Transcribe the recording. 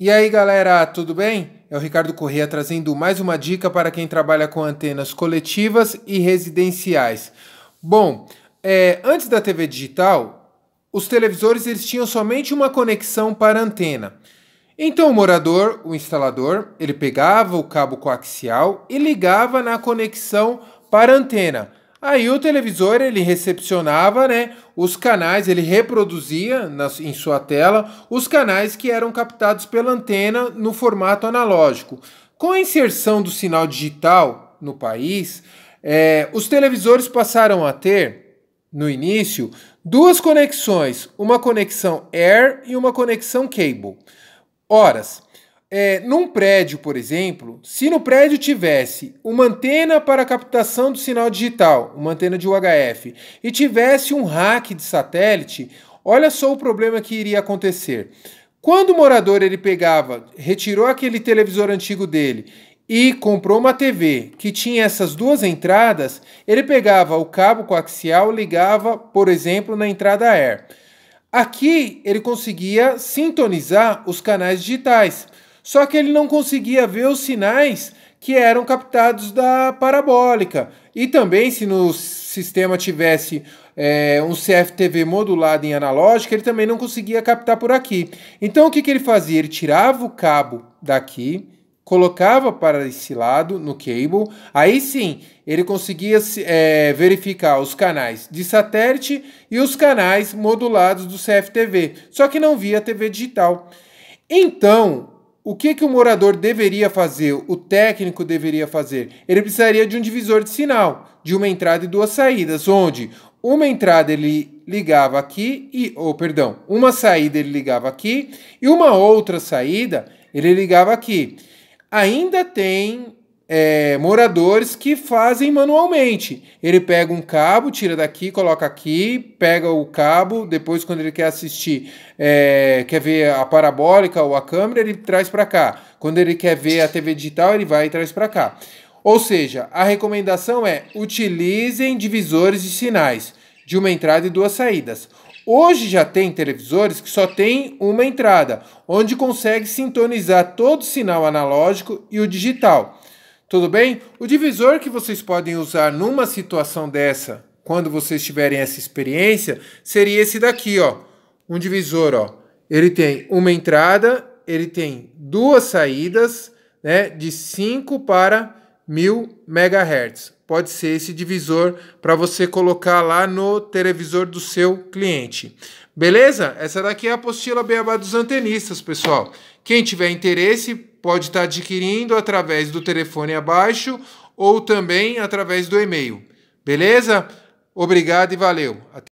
E aí galera, tudo bem? É o Ricardo Corrêa trazendo mais uma dica para quem trabalha com antenas coletivas e residenciais. Bom, é, antes da TV digital, os televisores eles tinham somente uma conexão para antena. Então o morador, o instalador, ele pegava o cabo coaxial e ligava na conexão para antena. Aí o televisor ele recepcionava, né, os canais, ele reproduzia na, em sua tela os canais que eram captados pela antena no formato analógico. Com a inserção do sinal digital no país, é, os televisores passaram a ter, no início, duas conexões, uma conexão air e uma conexão cable. Horas. É, num prédio, por exemplo, se no prédio tivesse uma antena para captação do sinal digital, uma antena de UHF, e tivesse um hack de satélite, olha só o problema que iria acontecer. Quando o morador ele pegava, retirou aquele televisor antigo dele e comprou uma TV que tinha essas duas entradas, ele pegava o cabo coaxial, ligava, por exemplo, na entrada AIR. Aqui ele conseguia sintonizar os canais digitais. Só que ele não conseguia ver os sinais que eram captados da parabólica. E também, se no sistema tivesse é, um CFTV modulado em analógico, ele também não conseguia captar por aqui. Então, o que, que ele fazia? Ele tirava o cabo daqui, colocava para esse lado no cable, aí sim ele conseguia é, verificar os canais de satélite e os canais modulados do CFTV, só que não via TV digital. Então, o que, que o morador deveria fazer, o técnico deveria fazer? Ele precisaria de um divisor de sinal, de uma entrada e duas saídas, onde uma entrada ele ligava aqui e, ou oh, perdão, uma saída ele ligava aqui e uma outra saída ele ligava aqui. Ainda tem é, moradores que fazem manualmente. Ele pega um cabo, tira daqui, coloca aqui, pega o cabo, depois quando ele quer assistir, é, quer ver a parabólica ou a câmera, ele traz para cá. Quando ele quer ver a TV digital, ele vai e traz para cá. Ou seja, a recomendação é utilizem divisores de sinais de uma entrada e duas saídas. Hoje já tem televisores que só tem uma entrada, onde consegue sintonizar todo o sinal analógico e o digital. Tudo bem? O divisor que vocês podem usar numa situação dessa, quando vocês tiverem essa experiência, seria esse daqui, ó. Um divisor, ó. Ele tem uma entrada, ele tem duas saídas, né, de 5 para 1000 MHz. Pode ser esse divisor para você colocar lá no televisor do seu cliente. Beleza? Essa daqui é a apostila Beabá dos Antenistas, pessoal. Quem tiver interesse, pode estar adquirindo através do telefone abaixo ou também através do e-mail. Beleza? Obrigado e valeu. Até